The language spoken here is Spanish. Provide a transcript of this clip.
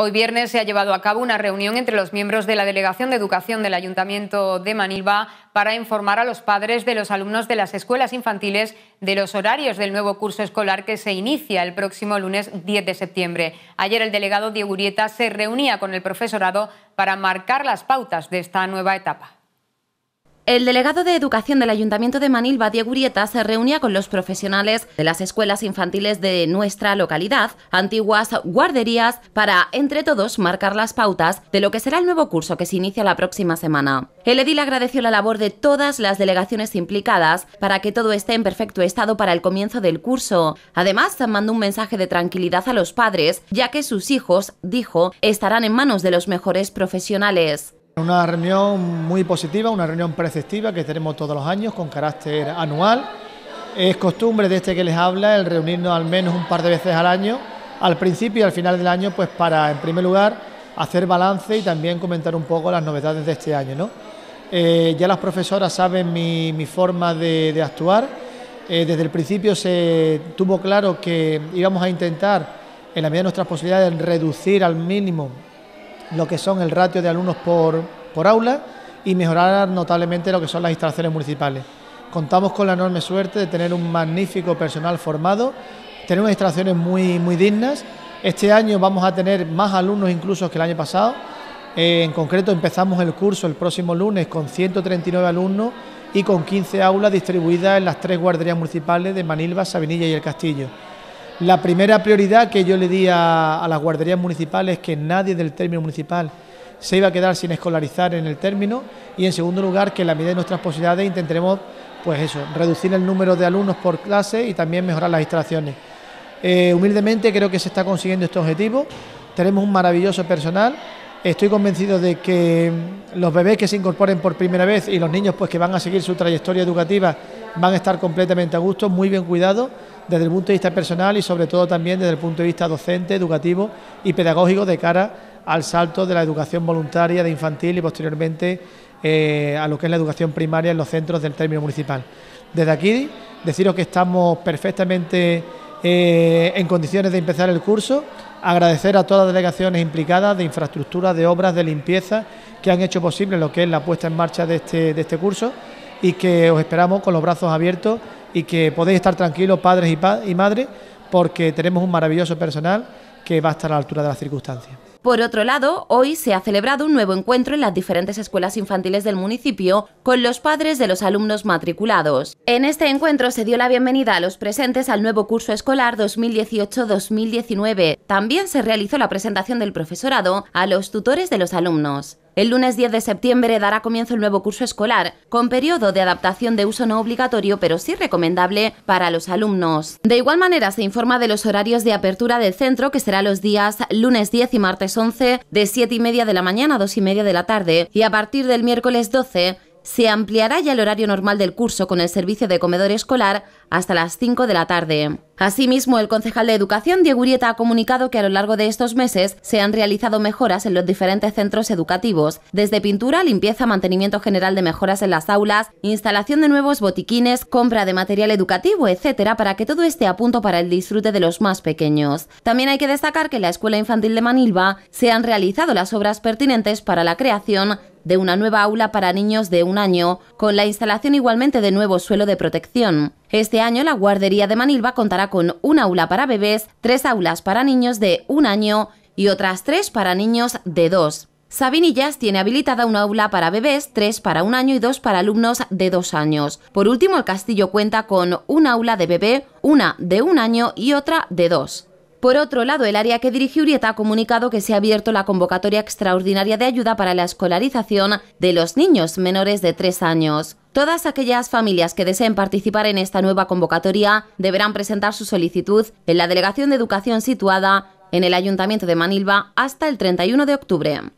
Hoy viernes se ha llevado a cabo una reunión entre los miembros de la Delegación de Educación del Ayuntamiento de Manilva para informar a los padres de los alumnos de las escuelas infantiles de los horarios del nuevo curso escolar que se inicia el próximo lunes 10 de septiembre. Ayer el delegado Diego Urieta se reunía con el profesorado para marcar las pautas de esta nueva etapa. El delegado de Educación del Ayuntamiento de Manilva, Diego Urieta, se reunía con los profesionales de las escuelas infantiles de nuestra localidad, antiguas guarderías, para, entre todos, marcar las pautas de lo que será el nuevo curso que se inicia la próxima semana. El edil agradeció la labor de todas las delegaciones implicadas para que todo esté en perfecto estado para el comienzo del curso. Además, mandó un mensaje de tranquilidad a los padres, ya que sus hijos, dijo, estarán en manos de los mejores profesionales. Una reunión muy positiva, una reunión preceptiva que tenemos todos los años con carácter anual. Es costumbre de este que les habla el reunirnos al menos un par de veces al año, al principio y al final del año, pues para, en primer lugar, hacer balance y también comentar un poco las novedades de este año. ¿no? Eh, ya las profesoras saben mi, forma de, actuar. Eh, desde el principio se tuvo claro que íbamos a intentar, en la medida de nuestras posibilidades, reducir al mínimo lo que son el ratio de alumnos por, aula y mejorar notablemente lo que son las instalaciones municipales. Contamos con la enorme suerte de tener un magnífico personal formado, tener unas instalaciones muy, muy dignas. Este año vamos a tener más alumnos incluso que el año pasado. Eh, en concreto empezamos el curso el próximo lunes con 139 alumnos y con 15 aulas distribuidas en las tres guarderías municipales de Manilva, Sabinilla y El Castillo. La primera prioridad que yo le di a, las guarderías municipales es que nadie del término municipal se iba a quedar sin escolarizar en el término y en segundo lugar que en la medida de nuestras posibilidades intentaremos pues eso, reducir el número de alumnos por clase y también mejorar las instalaciones. Eh, humildemente creo que se está consiguiendo este objetivo, tenemos un maravilloso personal, estoy convencido de que los bebés que se incorporen por primera vez y los niños pues que van a seguir su trayectoria educativa van a estar completamente a gusto, muy bien cuidados desde el punto de vista personal y sobre todo también desde el punto de vista docente, educativo y pedagógico de cara al salto de la educación voluntaria de infantil y posteriormente eh, a lo que es la educación primaria en los centros del término municipal. Desde aquí deciros que estamos perfectamente eh, en condiciones de empezar el curso, agradecer a todas las delegaciones implicadas de infraestructura, de obras, de limpieza que han hecho posible lo que es la puesta en marcha de este, de este curso y que os esperamos con los brazos abiertos y que podéis estar tranquilos, padres y, madres, porque tenemos un maravilloso personal que va a estar a la altura de las circunstancias. Por otro lado, hoy se ha celebrado un nuevo encuentro en las diferentes escuelas infantiles del municipio con los padres de los alumnos matriculados. En este encuentro se dio la bienvenida a los presentes al nuevo curso escolar 2018-2019. También se realizó la presentación del profesorado a los tutores de los alumnos. El lunes 10 de septiembre dará comienzo el nuevo curso escolar, con periodo de adaptación de uso no obligatorio, pero sí recomendable para los alumnos. De igual manera, se informa de los horarios de apertura del centro, que será los días lunes 10 y martes 11, de 7 y media de la mañana a 2 y media de la tarde, y a partir del miércoles 12, se ampliará ya el horario normal del curso con el servicio de comedor escolar hasta las 5 de la tarde. Asimismo, el concejal de Educación, Diego Urieta, ha comunicado que a lo largo de estos meses se han realizado mejoras en los diferentes centros educativos, desde pintura, limpieza, mantenimiento general de mejoras en las aulas, instalación de nuevos botiquines, compra de material educativo, etcétera, para que todo esté a punto para el disfrute de los más pequeños. También hay que destacar que en la Escuela Infantil de Manilva se han realizado las obras pertinentes para la creación de una nueva aula para niños de un año, con la instalación igualmente de nuevo suelo de protección. Este año la guardería de Manilva contará con un aula para bebés, tres aulas para niños de un año y otras tres para niños de dos. Sabinillas tiene habilitada una aula para bebés, tres para un año y dos para alumnos de dos años. Por último, el castillo cuenta con una aula de bebé, una de un año y otra de dos. Por otro lado, el área que dirige Urieta ha comunicado que se ha abierto la convocatoria extraordinaria de ayuda para la escolarización de los niños menores de 3 años. Todas aquellas familias que deseen participar en esta nueva convocatoria deberán presentar su solicitud en la Delegación de Educación situada en el Ayuntamiento de Manilva hasta el 31 de octubre.